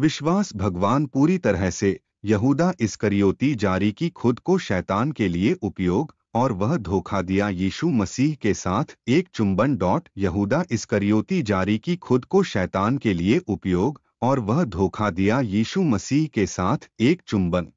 विश्वास भगवान पूरी तरह से यहूदा इसकरियोती जारी की खुद को शैतान के लिए उपयोग और वह धोखा दिया यीशु मसीह के साथ एक चुंबन डॉट यहूदा इसकरियोती जारी की खुद को शैतान के लिए उपयोग और वह धोखा दिया यीशु मसीह के साथ एक चुंबन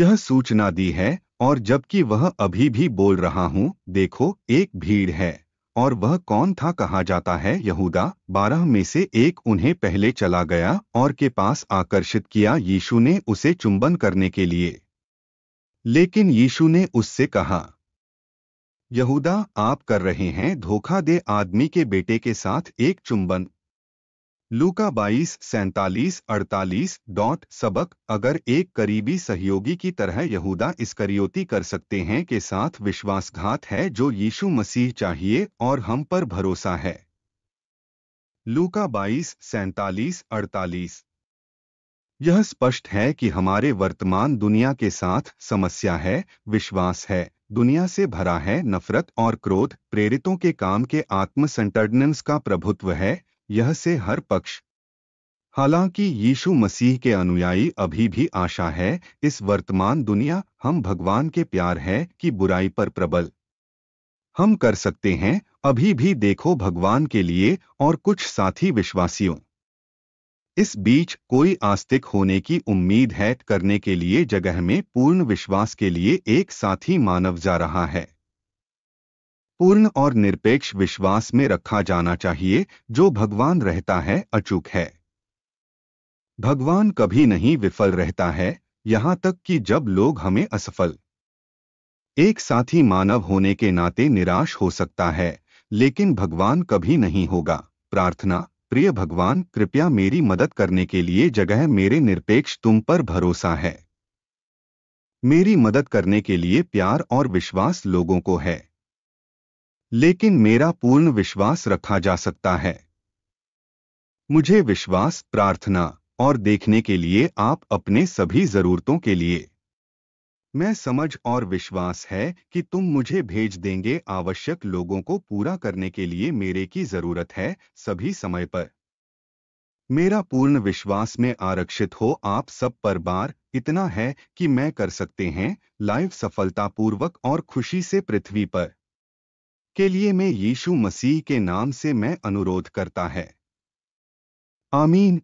यह सूचना दी है और जबकि वह अभी भी बोल रहा हूँ देखो एक भीड़ है और वह कौन था कहा जाता है यहूदा बारह में से एक उन्हें पहले चला गया और के पास आकर्षित किया यीशु ने उसे चुंबन करने के लिए लेकिन यीशु ने उससे कहा यहूदा आप कर रहे हैं धोखा दे आदमी के बेटे के साथ एक चुंबन लूका बाईस सैतालीस अड़तालीस डॉट सबक अगर एक करीबी सहयोगी की तरह यहूदा इस करियोती कर सकते हैं के साथ विश्वासघात है जो यीशु मसीह चाहिए और हम पर भरोसा है लूका बाईस सैतालीस अड़तालीस यह स्पष्ट है कि हमारे वर्तमान दुनिया के साथ समस्या है विश्वास है दुनिया से भरा है नफरत और क्रोध प्रेरितों के काम के आत्म संटर्डनेंस का प्रभुत्व है यह से हर पक्ष हालांकि यीशु मसीह के अनुयायी अभी भी आशा है इस वर्तमान दुनिया हम भगवान के प्यार है कि बुराई पर प्रबल हम कर सकते हैं अभी भी देखो भगवान के लिए और कुछ साथी विश्वासियों इस बीच कोई आस्तिक होने की उम्मीद है करने के लिए जगह में पूर्ण विश्वास के लिए एक साथी मानव जा रहा है पूर्ण और निरपेक्ष विश्वास में रखा जाना चाहिए जो भगवान रहता है अचूक है भगवान कभी नहीं विफल रहता है यहां तक कि जब लोग हमें असफल एक साथी मानव होने के नाते निराश हो सकता है लेकिन भगवान कभी नहीं होगा प्रार्थना प्रिय भगवान कृपया मेरी मदद करने के लिए जगह मेरे निरपेक्ष तुम पर भरोसा है मेरी मदद करने के लिए प्यार और विश्वास लोगों को है लेकिन मेरा पूर्ण विश्वास रखा जा सकता है मुझे विश्वास प्रार्थना और देखने के लिए आप अपने सभी जरूरतों के लिए मैं समझ और विश्वास है कि तुम मुझे भेज देंगे आवश्यक लोगों को पूरा करने के लिए मेरे की जरूरत है सभी समय पर मेरा पूर्ण विश्वास में आरक्षित हो आप सब पर बार इतना है कि मैं कर सकते हैं लाइव सफलतापूर्वक और खुशी से पृथ्वी पर के लिए मैं यीशु मसीह के नाम से मैं अनुरोध करता है आमीन